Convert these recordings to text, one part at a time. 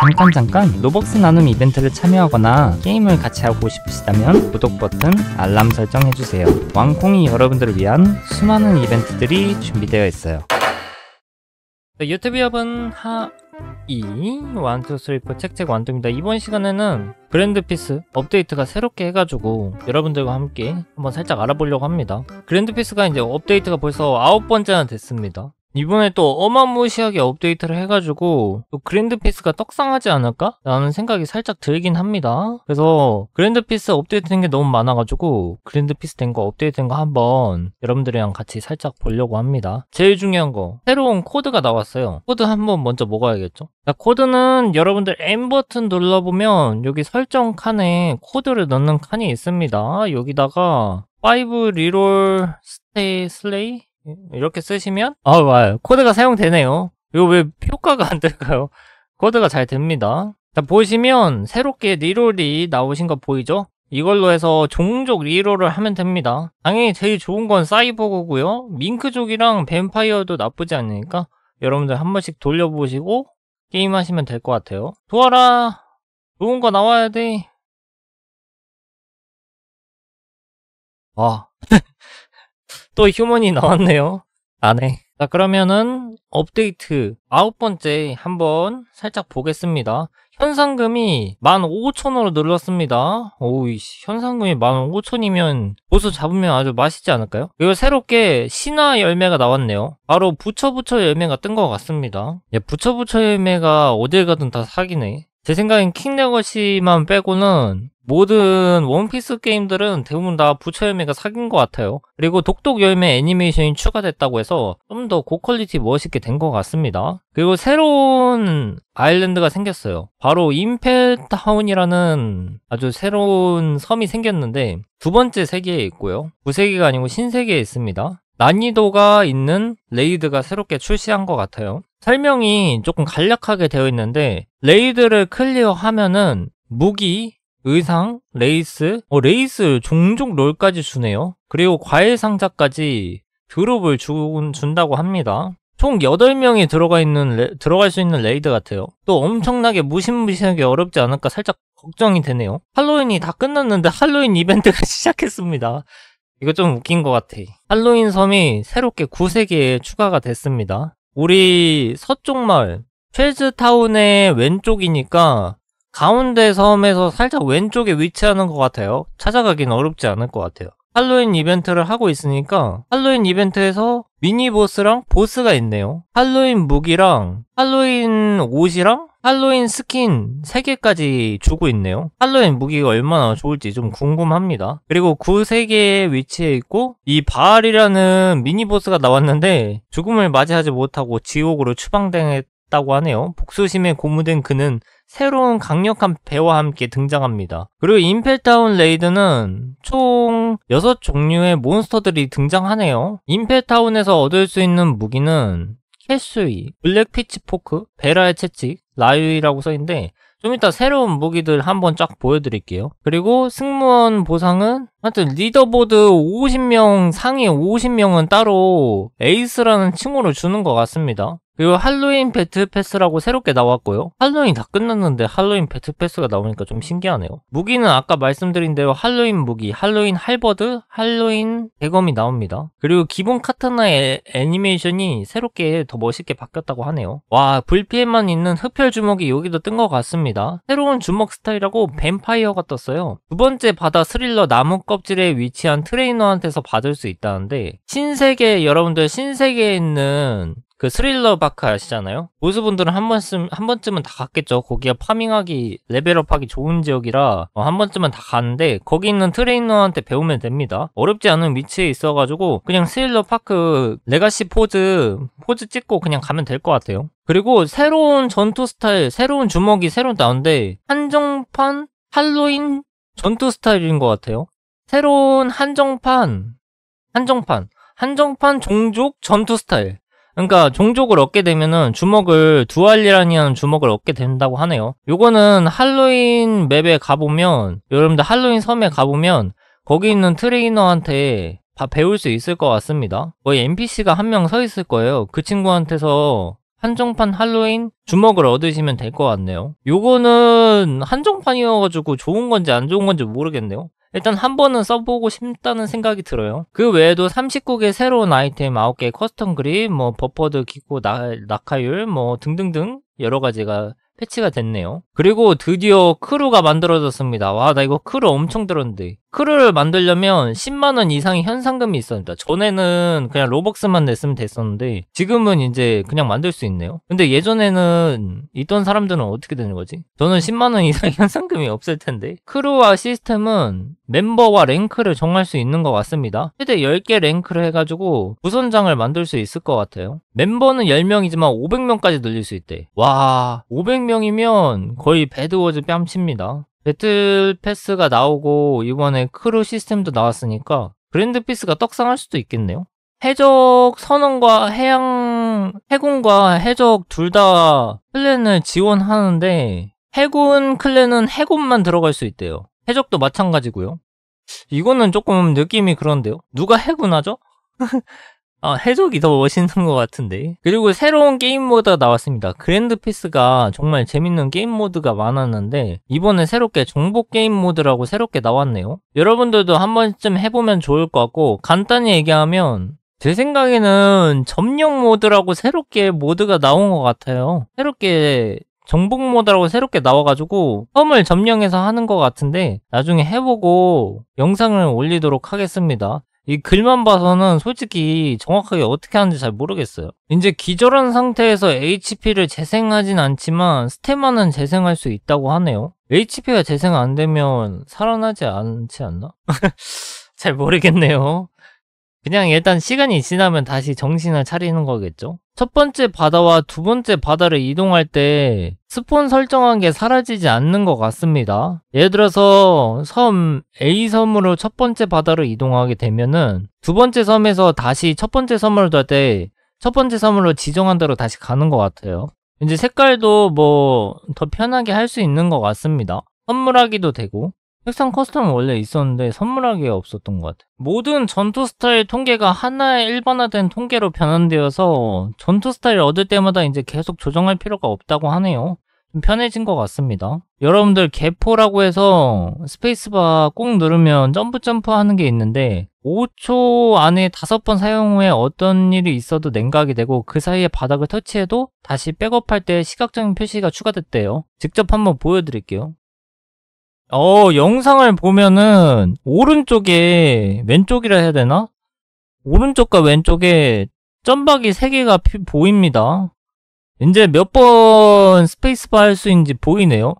잠깐 잠깐 로벅스 나눔 이벤트를 참여하거나 게임을 같이 하고 싶으시다면 구독 버튼, 알람 설정 해주세요. 왕콩이 여러분들을 위한 수많은 이벤트들이 준비되어 있어요. 네, 유튜브 앱은 하... 이 완투 스리포 책책 완두입니다 이번 시간에는 그랜드 피스 업데이트가 새롭게 해가지고 여러분들과 함께 한번 살짝 알아보려고 합니다. 그랜드 피스가 이제 업데이트가 벌써 아홉 번째나 됐습니다. 이번에 또 어마무시하게 업데이트를 해가지고 또 그랜드피스가 떡상하지 않을까? 라는 생각이 살짝 들긴 합니다. 그래서 그랜드피스 업데이트된 게 너무 많아가지고 그랜드피스 된 거 업데이트된 거 한번 여러분들이랑 같이 살짝 보려고 합니다. 제일 중요한 거 새로운 코드가 나왔어요. 코드 한번 먼저 먹어야겠죠? 자, 코드는 여러분들 M 버튼 눌러보면 여기 설정 칸에 코드를 넣는 칸이 있습니다. 여기다가 5 리롤 스테이 슬레이 이렇게 쓰시면 아 와요 코드가 사용되네요 이거 왜 효과가 안 될까요 코드가 잘 됩니다 자 보시면 새롭게 리롤이 나오신 거 보이죠 이걸로 해서 종족 리롤을 하면 됩니다 당연히 제일 좋은 건 사이버고고요 민크족이랑 뱀파이어도 나쁘지 않으니까 여러분들 한 번씩 돌려보시고 게임하시면 될 것 같아요 도와라 좋은 거 나와야 돼 아. 또 휴먼이 나왔네요. 안에. 자 그러면은 업데이트 아홉 번째 한번 살짝 보겠습니다. 현상금이 15,000으로 늘었습니다. 오이 씨 현상금이 15,000이면 보수 잡으면 아주 맛있지 않을까요? 그거 새롭게 신화 열매가 나왔네요. 바로 부처부처 열매가 뜬 것 같습니다. 야, 예, 부처부처 열매가 어딜 가든 다 사기네. 제 생각엔 킹레거시만 빼고는 모든 원피스 게임들은 대부분 다 부처 열매가 사귄 것 같아요. 그리고 독독 열매 애니메이션이 추가됐다고 해서 좀 더 고퀄리티 멋있게 된 것 같습니다. 그리고 새로운 아일랜드가 생겼어요. 바로 임펠타운이라는 아주 새로운 섬이 생겼는데 두 번째 세계에 있고요. 구세계가 아니고 신세계에 있습니다. 난이도가 있는 레이드가 새롭게 출시한 것 같아요. 설명이 조금 간략하게 되어 있는데 레이드를 클리어하면은 무기, 의상, 레이스, 어, 레이스 종종 롤까지 주네요. 그리고 과일 상자까지 드롭을 주, 준다고 합니다. 총 8명이 들어가 있는 레, 들어갈 수 있는 레이드 같아요. 또 엄청나게 무시무시하게 어렵지 않을까 살짝 걱정이 되네요. 할로윈이 다 끝났는데 할로윈 이벤트가 시작했습니다. 이거 좀 웃긴 것 같아. 할로윈 섬이 새롭게 9세기에 추가가 됐습니다. 우리 서쪽 마을, 쉐즈타운의 왼쪽이니까 가운데 섬에서 살짝 왼쪽에 위치하는 것 같아요. 찾아가긴 어렵지 않을 것 같아요. 할로윈 이벤트를 하고 있으니까 할로윈 이벤트에서 미니보스랑 보스가 있네요. 할로윈 무기랑 할로윈 옷이랑 할로윈 스킨 3개까지 주고 있네요. 할로윈 무기가 얼마나 좋을지 좀 궁금합니다. 그리고 구 세계에 위치해 있고 이 바알이라는 미니보스가 나왔는데 죽음을 맞이하지 못하고 지옥으로 추방당했 다고 하네요. 복수심에 고무된 그는 새로운 강력한 배와 함께 등장합니다. 그리고 임펠타운 레이드는 총 6종류의 몬스터들이 등장하네요. 임펠타운에서 얻을 수 있는 무기는 캐스이, 블랙 피치포크, 베라의 채찍, 라유이라고 써있는데 좀 이따 새로운 무기들 한번 쫙 보여드릴게요. 그리고 승무원 보상은 하여튼 리더보드 50명 상위 50명은 따로 에이스라는 칭호를 주는 것 같습니다. 그리고 할로윈 배틀 패스라고 새롭게 나왔고요. 할로윈 다 끝났는데 할로윈 배틀 패스가 나오니까 좀 신기하네요. 무기는 아까 말씀드린 대로 할로윈 무기, 할로윈 할버드, 할로윈 대검이 나옵니다. 그리고 기본 카타나의 애니메이션이 새롭게 더 멋있게 바뀌었다고 하네요. 와, 불피에만 있는 흡혈 주먹이 여기도 뜬 것 같습니다. 새로운 주먹 스타일이라고 뱀파이어가 떴어요. 두 번째 바다 스릴러 나무 껍질에 위치한 트레이너한테서 받을 수 있다는데 신세계 여러분들 신세계에 있는 그 스릴러 바크 아시잖아요? 보스분들은 한 번쯤, 한 번쯤은 다 갔겠죠. 거기가 파밍하기, 레벨업하기 좋은 지역이라 어, 한 번쯤은 다 가는데 거기 있는 트레이너한테 배우면 됩니다. 어렵지 않은 위치에 있어가지고 그냥 스릴러 파크 레가시 포즈, 포즈 찍고 그냥 가면 될 것 같아요. 그리고 새로운 전투 스타일, 새로운 주먹이 새로 나온데 한정판 할로윈 전투 스타일인 것 같아요. 새로운 한정판, 한정판, 한정판 종족 전투 스타일. 그러니까 종족을 얻게 되면은 주먹을 두알리라니한 주먹을 얻게 된다고 하네요. 요거는 할로윈 맵에 가보면 여러분들 할로윈 섬에 가보면 거기 있는 트레이너한테 다 배울 수 있을 것 같습니다. 거의 NPC가 한 명 서 있을 거예요. 그 친구한테서 한정판 할로윈 주먹을 얻으시면 될 것 같네요. 요거는 한정판이어가지고 좋은 건지 안 좋은 건지 모르겠네요. 일단 한 번은 써보고 싶다는 생각이 들어요. 그 외에도 39개 새로운 아이템 9개 커스텀 그립, 뭐 버퍼드 기고 낙하율, 뭐 등등등 여러 가지가 패치가 됐네요. 그리고 드디어 크루가 만들어졌습니다. 와, 나 이거 크루 엄청 들었는데. 크루를 만들려면 10만원 이상의 현상금이 있었습니다. 전에는 그냥 로벅스만 냈으면 됐었는데 지금은 이제 그냥 만들 수 있네요. 근데 예전에는 있던 사람들은 어떻게 되는 거지? 저는 10만원 이상의 현상금이 없을 텐데 크루와 시스템은 멤버와 랭크를 정할 수 있는 것 같습니다. 최대 10개 랭크를 해가지고 부선장을 만들 수 있을 것 같아요. 멤버는 10명이지만 500명까지 늘릴 수 있대. 와 500명이면 거의 배드워즈 뺨칩니다. 배틀 패스가 나오고 이번에 크루 시스템도 나왔으니까 그랜드 피스가 떡상할 수도 있겠네요. 해적 선언과 해양 해군과 해적 둘 다 클랜을 지원하는데 해군 클랜은 해군만 들어갈 수 있대요. 해적도 마찬가지고요. 이거는 조금 느낌이 그런데요. 누가 해군하죠? 아, 해적이 더 멋있는 것 같은데. 그리고 새로운 게임 모드가 나왔습니다. 그랜드 피스가 정말 재밌는 게임 모드가 많았는데 이번에 새롭게 정복 게임 모드라고 새롭게 나왔네요. 여러분들도 한 번쯤 해보면 좋을 것 같고 간단히 얘기하면 제 생각에는 점령 모드라고 새롭게 모드가 나온 것 같아요. 새롭게 정복 모드라고 새롭게 나와가지고 섬을 점령해서 하는 것 같은데 나중에 해보고 영상을 올리도록 하겠습니다. 이 글만 봐서는 솔직히 정확하게 어떻게 하는지 잘 모르겠어요. 이제 기절한 상태에서 HP를 재생하진 않지만 스테마는 재생할 수 있다고 하네요. HP가 재생 안 되면 살아나지 않지 않나? 잘 모르겠네요. 그냥 일단 시간이 지나면 다시 정신을 차리는 거겠죠? 첫 번째 바다와 두 번째 바다를 이동할 때 스폰 설정한 게 사라지지 않는 것 같습니다. 예를 들어서 섬 A섬으로 첫 번째 바다로 이동하게 되면은 두 번째 섬에서 다시 첫 번째 섬으로 갈때 첫 번째 섬으로 지정한 대로 다시 가는 것 같아요. 이제 색깔도 뭐 더 편하게 할 수 있는 것 같습니다. 선물하기도 되고 색상 커스텀은 원래 있었는데 선물하기에 없었던 것 같아. 요 모든 전투 스타일 통계가 하나의 일반화된 통계로 변환되어서 전투 스타일 얻을 때마다 이제 계속 조정할 필요가 없다고 하네요. 좀 편해진 것 같습니다. 여러분들 개포라고 해서 스페이스바 꾹 누르면 점프 점프 하는 게 있는데 5초 안에 5번 사용 후에 어떤 일이 있어도 냉각이 되고 그 사이에 바닥을 터치해도 다시 백업할 때 시각적인 표시가 추가됐대요. 직접 한번 보여드릴게요. 어, 영상을 보면은 오른쪽에 왼쪽이라 해야 되나? 오른쪽과 왼쪽에 점박이 3개가 피, 보입니다. 이제 몇 번 스페이스바 할 수인지 보이네요.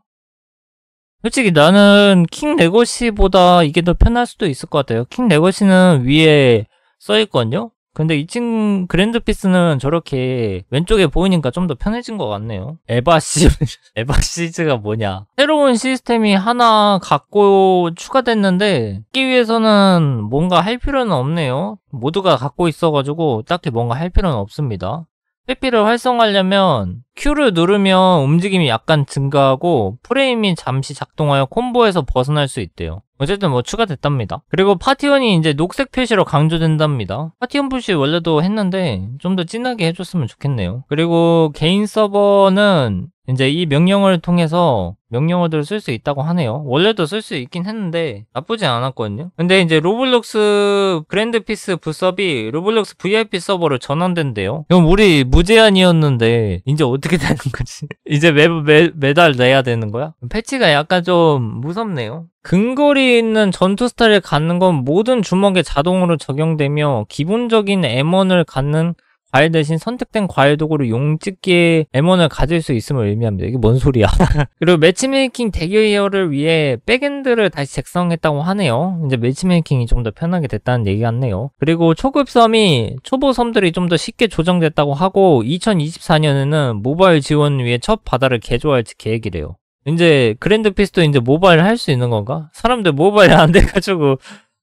솔직히 나는 킹 레거시보다 이게 더 편할 수도 있을 것 같아요. 킹 레거시는 위에 써있거든요. 근데 이층 그랜드피스는 저렇게 왼쪽에 보이니까 좀 더 편해진 것 같네요. 에바 시 에바 시즈가 뭐냐? 새로운 시스템이 하나 갖고 추가됐는데 끼 위해서는 뭔가 할 필요는 없네요. 모두가 갖고 있어가지고 딱히 뭔가 할 필요는 없습니다. 회피를 활성화하려면 Q를 누르면 움직임이 약간 증가하고 프레임이 잠시 작동하여 콤보에서 벗어날 수 있대요. 어쨌든 뭐 추가됐답니다. 그리고 파티원이 이제 녹색 표시로 강조된답니다. 파티원 표시 원래도 했는데 좀 더 진하게 해줬으면 좋겠네요. 그리고 개인 서버는 이제 이 명령을 통해서 명령어들을 쓸 수 있다고 하네요. 원래도 쓸 수 있긴 했는데 나쁘진 않았거든요. 근데 이제 로블록스 그랜드피스 부서비 로블록스 VIP 서버로 전환된대요. 그럼 우리 무제한이었는데 이제 어떻게 되는 거지? 이제 매, 매, 매달 내야 되는 거야? 패치가 약간 좀 무섭네요. 근거리 있는 전투 스타일을 갖는 건 모든 주먹에 자동으로 적용되며 기본적인 M1을 갖는 과일 대신 선택된 과일 도구로 용집기에 M1을 가질 수 있음을 의미합니다. 이게 뭔 소리야. 그리고 매치메이킹 대결를 위해 백엔드를 다시 작성했다고 하네요. 이제 매치메이킹이 좀 더 편하게 됐다는 얘기 같네요. 그리고 초급 섬이 초보 섬들이 좀 더 쉽게 조정됐다고 하고 2024년에는 모바일 지원 위해 첫 바다를 개조할 계획이래요. 이제 그랜드 피스도 이제 모바일 할 수 있는 건가? 사람들 모바일 안 돼가지고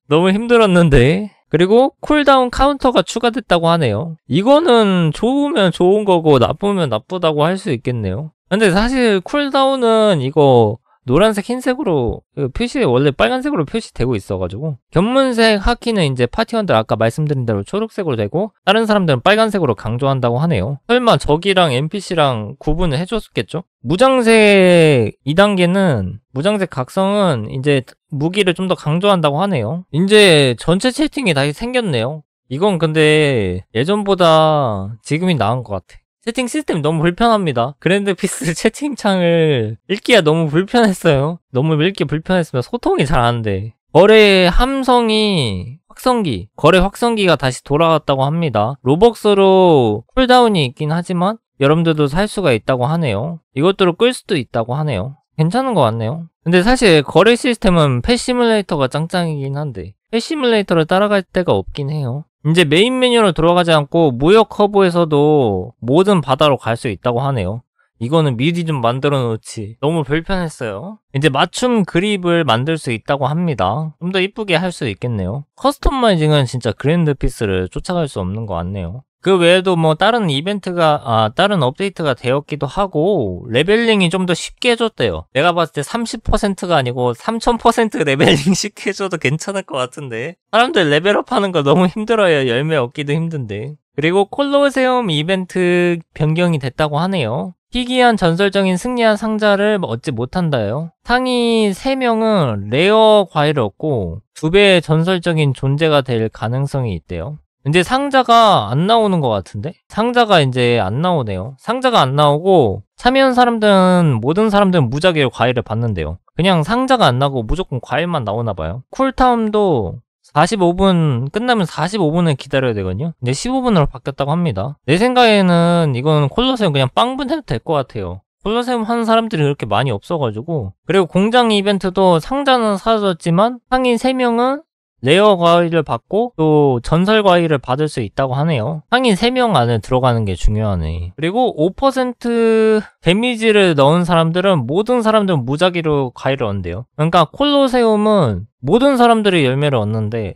너무 힘들었는데 그리고 쿨다운 카운터가 추가됐다고 하네요. 이거는 좋으면 좋은 거고 나쁘면 나쁘다고 할 수 있겠네요. 근데 사실 쿨다운은 이거 노란색 흰색으로 그 표시 원래 빨간색으로 표시되고 있어가지고 견문색 하키는 이제 파티원들 아까 말씀드린 대로 초록색으로 되고 다른 사람들은 빨간색으로 강조한다고 하네요 설마 적이랑 NPC랑 구분을 해줬겠죠? 무장색 2단계는 무장색 각성은 이제 무기를 좀 더 강조한다고 하네요 이제 전체 채팅이 다시 생겼네요 이건 근데 예전보다 지금이 나은 것 같아 채팅 시스템이 너무 불편합니다. 그랜드 피스 채팅창을 읽기가 너무 불편했어요. 너무 읽기 불편했으면 소통이 잘 안 돼. 거래 함성이 확성기, 거래 확성기가 다시 돌아왔다고 합니다. 로벅스로 쿨다운이 있긴 하지만 여러분들도 살 수가 있다고 하네요. 이것들로 끌 수도 있다고 하네요. 괜찮은 것 같네요. 근데 사실 거래 시스템은 패시뮬레이터가 짱짱이긴 한데 패시뮬레이터를 따라갈 데가 없긴 해요. 이제 메인 메뉴로 들어가지 않고 무역 허브에서도 모든 바다로 갈 수 있다고 하네요. 이거는 미리 좀 만들어 놓지 너무 불편했어요 이제 맞춤 그립을 만들 수 있다고 합니다 좀 더 이쁘게 할 수 있겠네요 커스터마이징은 진짜 그랜드 피스를 쫓아갈 수 없는 것 같네요 그 외에도 뭐 다른 이벤트가 아 다른 업데이트가 되었기도 하고 레벨링이 좀 더 쉽게 해줬대요 내가 봤을 때 30%가 아니고 3000% 레벨링 쉽게 해줘도 괜찮을 것 같은데 사람들 레벨업 하는 거 너무 힘들어요 열매 얻기도 힘든데 그리고 콜로세움 이벤트 변경이 됐다고 하네요 희귀한 전설적인 승리한 상자를 얻지 못한다요. 상위 3명은 레어 과일을 얻고 2배의 전설적인 존재가 될 가능성이 있대요. 이제 상자가 안 나오는 것 같은데? 상자가 이제 안 나오네요. 상자가 안 나오고 참여한 사람들은 모든 사람들은 무작위로 과일을 받는데요. 그냥 상자가 안 나고 무조건 과일만 나오나 봐요. 쿨타운도 45분 끝나면 45분을 기다려야 되거든요 근데 15분으로 바뀌었다고 합니다 내 생각에는 이건 콜로세움 그냥 빵분 해도 될 것 같아요 콜로세움 하는 사람들이 그렇게 많이 없어가지고 그리고 공장 이벤트도 상자는 사라졌지만 상인 3명은 레어 과일을 받고 또 전설 과일을 받을 수 있다고 하네요. 상인 3명 안에 들어가는 게 중요하네. 그리고 5% 데미지를 넣은 사람들은 모든 사람들은 무작위로 과일을 얻는데요. 그러니까 콜로세움은 모든 사람들이 열매를 얻는데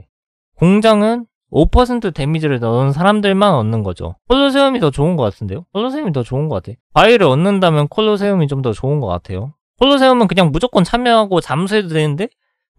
공장은 5% 데미지를 넣은 사람들만 얻는 거죠. 콜로세움이 더 좋은 것 같은데요? 콜로세움이 더 좋은 것 같아. 과일을 얻는다면 콜로세움이 좀 더 좋은 것 같아요. 콜로세움은 그냥 무조건 참여하고 잠수해도 되는데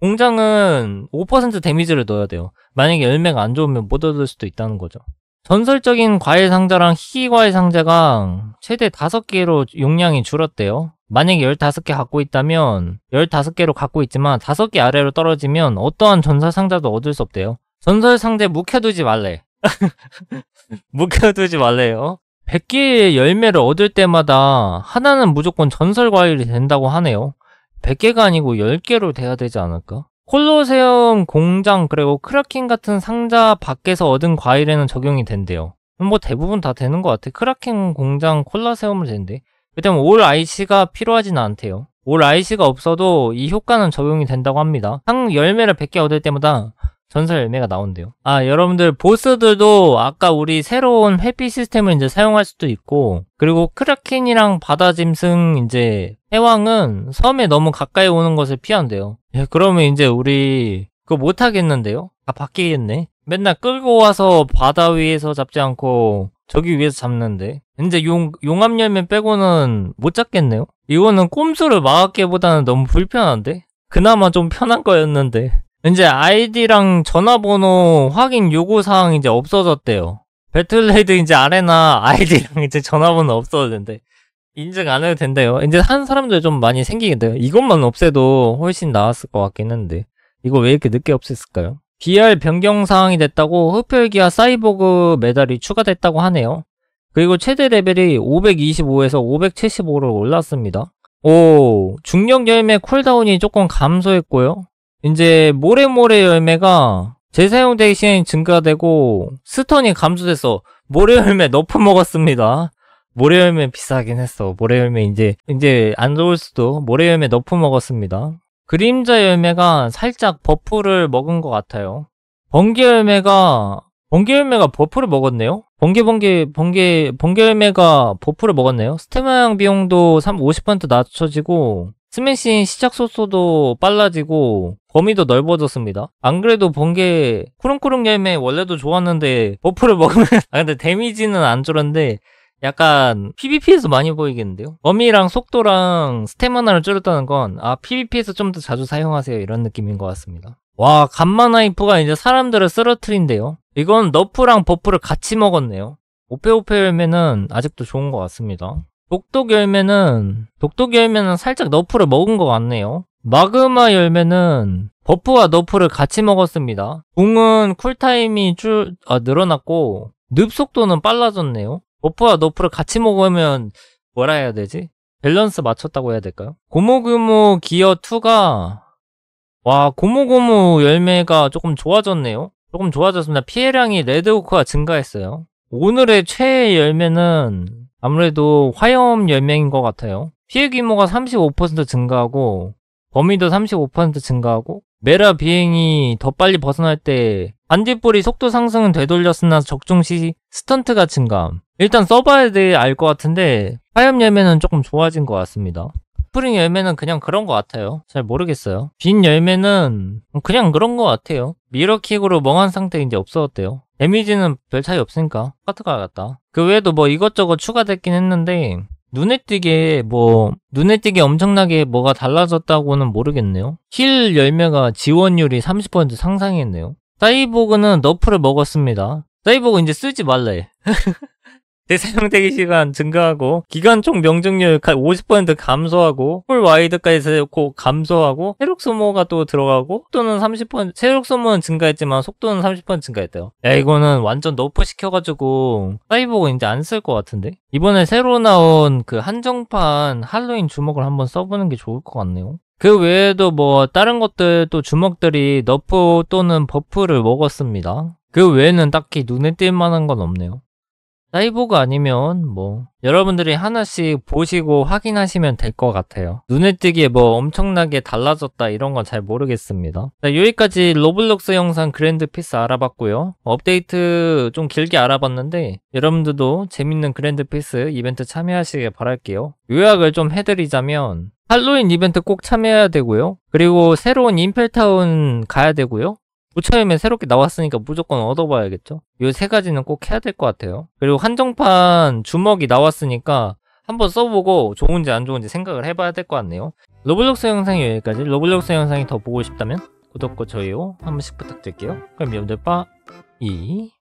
공장은 5% 데미지를 넣어야 돼요. 만약에 열매가 안 좋으면 못 얻을 수도 있다는 거죠. 전설적인 과일 상자랑 희귀 과일 상자가 최대 5개로 용량이 줄었대요. 만약에 15개 갖고 있다면 15개로 갖고 있지만 5개 아래로 떨어지면 어떠한 전설 상자도 얻을 수 없대요. 전설 상자 묵혀두지 말래. 묵혀두지 말래요. 100개의 열매를 얻을 때마다 하나는 무조건 전설 과일이 된다고 하네요. 100개가 아니고 10개로 돼야 되지 않을까? 콜로세움, 공장, 그리고 크라킹 같은 상자 밖에서 얻은 과일에는 적용이 된대요. 뭐 대부분 다 되는 것 같아. 크라킹, 공장, 콜라세움을 된대. 그다면올 IC가 필요하진 않대요. 올 IC가 없어도 이 효과는 적용이 된다고 합니다. 상 열매를 100개 얻을 때마다 전설 열매가 나온대요. 아, 여러분들 보스들도 아까 우리 새로운 회피 시스템을 이제 사용할 수도 있고 그리고 크라킨이랑 바다 짐승 이제 해왕은 섬에 너무 가까이 오는 것을 피한대요. 야, 예, 그러면 이제 우리 그거 못 하겠는데요? 아, 바뀌겠네. 맨날 끌고 와서 바다 위에서 잡지 않고 저기 위에서 잡는데 이제 용 용암 열매 빼고는 못 잡겠네요. 이거는 꼼수를 막았기보다는 너무 불편한데. 그나마 좀 편한 거였는데. 이제 아이디랑 전화번호 확인 요구 사항 이제 없어졌대요. 배틀레이드 이제 아레나 아이디랑 이제 전화번호 없어졌는데 인증 안 해도 된대요. 이제 한 사람들 좀 많이 생기겠대요. 이것만 없애도 훨씬 나았을 것 같긴 한데 이거 왜 이렇게 늦게 없앴을까요? BR 변경 사항이 됐다고 흡혈기와 사이보그 메달이 추가됐다고 하네요. 그리고 최대 레벨이 525에서 575로 올랐습니다. 오, 중력 열매 쿨다운이 조금 감소했고요. 이제 모래모래 열매가 재사용 되기 시간이 증가되고 스톤이 감소돼서 모래 열매 너프 먹었습니다. 모래 열매 비싸긴 했어. 모래 열매 이제 이제 안 좋을 수도 모래 열매 너프 먹었습니다. 그림자 열매가 살짝 버프를 먹은 것 같아요. 번개 열매가 번개 열매가 버프를 먹었네요. 번개 번개 번개 번개 열매가 버프를 먹었네요. 스테마형 비용도 3 50% 낮춰지고 스매싱 시작 속도도 빨라지고 범위도 넓어졌습니다. 안 그래도 번개 쿠릉쿠릉 열매 원래도 좋았는데 버프를 먹으면 아 근데 데미지는 안 줄었는데 약간 PVP에서 많이 보이겠는데요? 범위랑 속도랑 스태미나를 줄였다는 건 아 PVP에서 좀 더 자주 사용하세요 이런 느낌인 것 같습니다. 와 간마나이프가 이제 사람들을 쓰러트린대요 이건 너프랑 버프를 같이 먹었네요. 오페오페 열매는 아직도 좋은 것 같습니다. 독독 열매는 독독 열매는 살짝 너프를 먹은 것 같네요. 마그마 열매는 버프와 너프를 같이 먹었습니다. 궁은 쿨타임이 줄 아, 늘어났고 늪 속도는 빨라졌네요. 버프와 너프를 같이 먹으면 뭐라 해야 되지? 밸런스 맞췄다고 해야 될까요? 고모고모 기어 2가 와 고모고모 열매가 조금 좋아졌네요. 조금 좋아졌습니다. 피해량이 레드오크가 증가했어요. 오늘의 최애 열매는 아무래도 화염 열매인 것 같아요. 피해 규모가 35% 증가하고 범위도 35% 증가하고 메라 비행이 더 빨리 벗어날 때 반딧불이 속도 상승은 되돌렸으나 적중 시 스턴트가 증감 일단 써봐야 돼알것 같은데 화염 열매는 조금 좋아진 것 같습니다 스프링 열매는 그냥 그런 것 같아요 잘 모르겠어요 빈 열매는 그냥 그런 것 같아요 미러킥으로 멍한 상태 인데 없어졌대요 데미지는 별 차이 없으니까 똑같을 것 같다. 그 외에도 뭐 이것저것 추가됐긴 했는데 눈에 띄게 뭐 눈에 띄게 엄청나게 뭐가 달라졌다고는 모르겠네요. 힐 열매가 지원율이 30% 상상했네요. 사이보그는 너프를 먹었습니다. 사이보그 이제 쓰지 말래. 재사용되기 시간 증가하고 기간 총 명중률 50% 감소하고 홀 와이드까지 세우고 감소하고 체력 소모가 또 들어가고 속도는 30% 체력 소모는 증가했지만 속도는 30% 증가했대요. 야 이거는 완전 너프 시켜가지고 사이보그 이제 안 쓸 것 같은데 이번에 새로 나온 그 한정판 할로윈 주먹을 한번 써보는 게 좋을 것 같네요. 그 외에도 뭐 다른 것들 또 주먹들이 너프 또는 버프를 먹었습니다. 그 외에는 딱히 눈에 띌 만한 건 없네요. 사이보그 아니면 뭐 여러분들이 하나씩 보시고 확인하시면 될 것 같아요 눈에 띄게 뭐 엄청나게 달라졌다 이런 건 잘 모르겠습니다 자, 여기까지 로블록스 영상 그랜드 피스 알아봤고요 업데이트 좀 길게 알아봤는데 여러분들도 재밌는 그랜드 피스 이벤트 참여하시길 바랄게요 요약을 좀 해드리자면 할로윈 이벤트 꼭 참여해야 되고요 그리고 새로운 인펠타운 가야 되고요 무차이면 새롭게 나왔으니까 무조건 얻어봐야겠죠? 요 세 가지는 꼭 해야 될 것 같아요. 그리고 한정판 주먹이 나왔으니까 한번 써보고 좋은지 안 좋은지 생각을 해봐야 될 것 같네요. 로블록스 영상이 여기까지. 로블록스 영상이 더 보고 싶다면 구독과 좋아요 한 번씩 부탁드릴게요. 그럼 여러분들 빠이